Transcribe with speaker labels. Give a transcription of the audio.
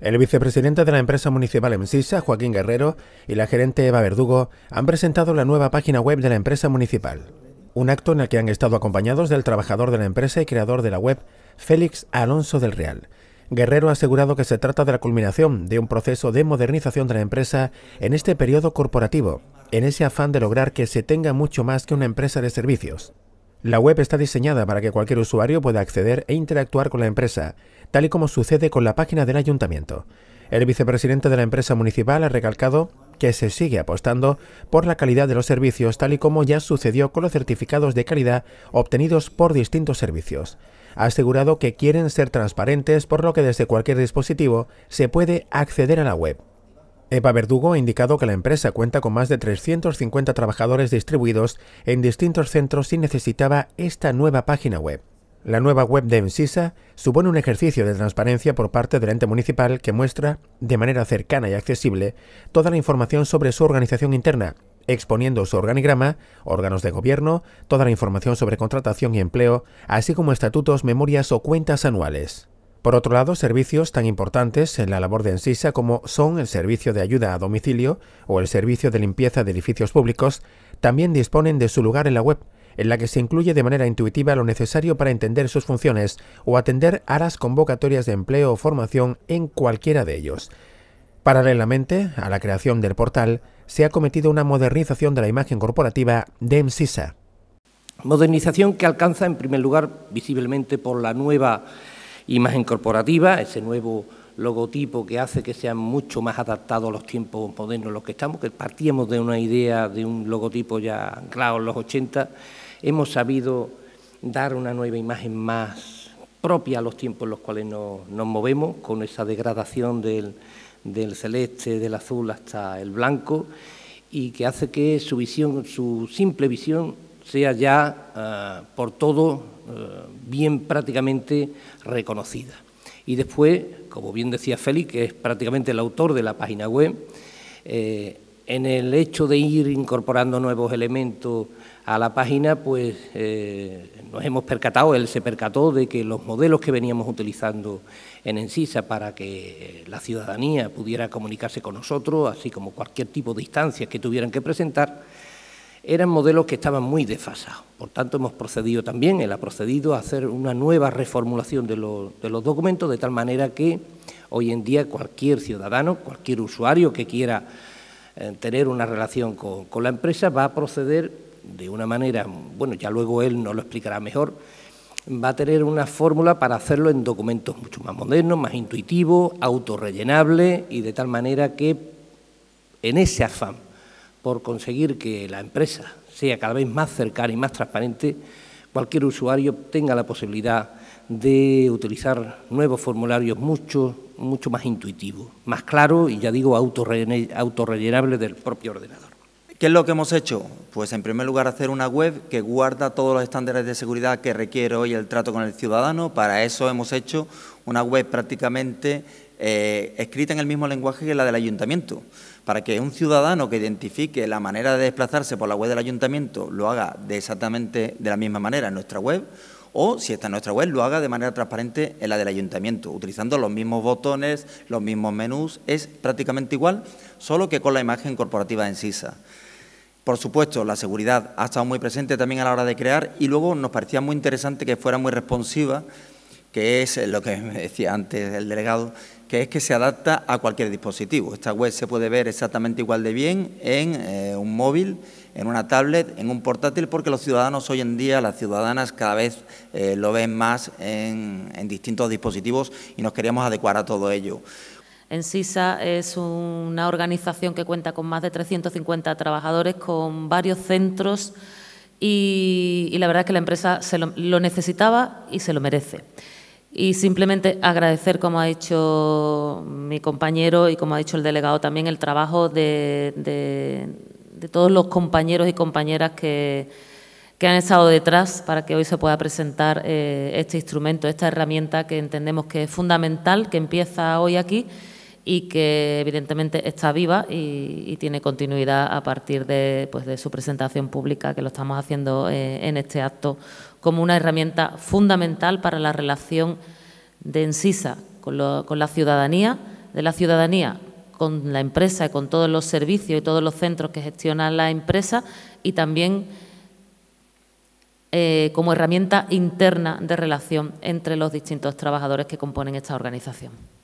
Speaker 1: El vicepresidente de la empresa municipal EMSISA, Joaquín Guerrero, y la gerente Eva Verdugo han presentado la nueva página web de la empresa municipal. Un acto en el que han estado acompañados del trabajador de la empresa y creador de la web, Félix Alonso del Real. Guerrero ha asegurado que se trata de la culminación de un proceso de modernización de la empresa en este periodo corporativo, en ese afán de lograr que se tenga mucho más que una empresa de servicios. La web está diseñada para que cualquier usuario pueda acceder e interactuar con la empresa, tal y como sucede con la página del ayuntamiento. El vicepresidente de la empresa municipal ha recalcado que se sigue apostando por la calidad de los servicios, tal y como ya sucedió con los certificados de calidad obtenidos por distintos servicios. Ha asegurado que quieren ser transparentes, por lo que desde cualquier dispositivo se puede acceder a la web. Eva Verdugo ha indicado que la empresa cuenta con más de 350 trabajadores distribuidos en distintos centros y necesitaba esta nueva página web. La nueva web de Encisa supone un ejercicio de transparencia por parte del ente municipal que muestra, de manera cercana y accesible, toda la información sobre su organización interna, exponiendo su organigrama, órganos de gobierno, toda la información sobre contratación y empleo, así como estatutos, memorias o cuentas anuales. Por otro lado, servicios tan importantes en la labor de Ensisa como son el servicio de ayuda a domicilio o el servicio de limpieza de edificios públicos también disponen de su lugar en la web, en la que se incluye de manera intuitiva lo necesario para entender sus funciones o atender a las convocatorias de empleo o formación en cualquiera de ellos. Paralelamente a la creación del portal, se ha cometido una modernización de la imagen corporativa de Ensisa. Modernización que alcanza en primer
Speaker 2: lugar visiblemente por la nueva imagen corporativa, ese nuevo logotipo que hace que sea mucho más adaptado a los tiempos modernos en los que estamos, que partíamos de una idea de un logotipo ya claro, en los 80, hemos sabido dar una nueva imagen más propia a los tiempos en los cuales nos, movemos, con esa degradación del, celeste, del azul hasta el blanco, y que hace que su visión, su simple visión, sea ya eh, por todo eh, bien prácticamente reconocida. Y después, como bien decía Félix, que es prácticamente el autor de la página web, eh, en el hecho de ir incorporando nuevos elementos a la página, pues nos hemos percatado, él se percató de que los modelos que veníamos utilizando en Encisa para que la ciudadanía pudiera comunicarse con nosotros, así como cualquier tipo de instancias que tuvieran que presentar, eran modelos que estaban muy desfasados. Por tanto, hemos procedido también, él ha procedido a hacer una nueva reformulación de, los documentos, de tal manera que hoy en día cualquier ciudadano, cualquier usuario que quiera eh, tener una relación con, con la empresa va a proceder de una manera, bueno, ya luego él nos lo explicará mejor, va a tener una fórmula para hacerlo en documentos mucho más modernos, más intuitivos, autorrellenables y de tal manera que en ese afán por conseguir que la empresa sea cada vez más cercana y más transparente, cualquier usuario tenga la posibilidad de utilizar nuevos formularios mucho, mucho más
Speaker 3: intuitivos, más claros y, ya digo, autorrellenables del propio ordenador. ¿Qué es lo que hemos hecho? Pues en primer lugar hacer una web que guarda todos los estándares de seguridad que requiere hoy el trato con el ciudadano. Para eso hemos hecho una web prácticamente eh, escrita en el mismo lenguaje que la del ayuntamiento, para que un ciudadano que identifique la manera de desplazarse por la web del ayuntamiento lo haga de exactamente de la misma manera en nuestra web, o si está en nuestra web, lo haga de manera transparente en la del ayuntamiento, utilizando los mismos botones, los mismos menús, es prácticamente igual, solo que con la imagen corporativa en SISA. Por supuesto, la seguridad ha estado muy presente también a la hora de crear y luego nos parecía muy interesante que fuera muy responsiva, que es lo que me decía antes el delegado, que es que se adapta a cualquier dispositivo. Esta web se puede ver exactamente igual de bien en eh, un móvil, en una tablet, en un portátil, porque los ciudadanos hoy en día, las ciudadanas cada vez eh, lo ven más en, distintos dispositivos y nos queríamos adecuar a todo ello.
Speaker 4: En SISA es una organización que cuenta con más de 350 trabajadores, con varios centros y, la verdad es que la empresa se lo necesitaba y se lo merece y simplemente agradecer, como ha hecho mi compañero y como ha dicho el delegado también, el trabajo de, todos los compañeros y compañeras que, han estado detrás para que hoy se pueda presentar eh, este instrumento, esta herramienta que entendemos que es fundamental, que empieza hoy aquí y que evidentemente está viva y, tiene continuidad a partir de, pues, de, su presentación pública, que lo estamos haciendo eh, en este acto, como una herramienta fundamental para la relación de Encisa con, la ciudadanía, de la ciudadanía con la empresa y con todos los servicios y todos los centros que gestiona la empresa y también eh, como herramienta interna de relación entre los distintos trabajadores que componen esta organización.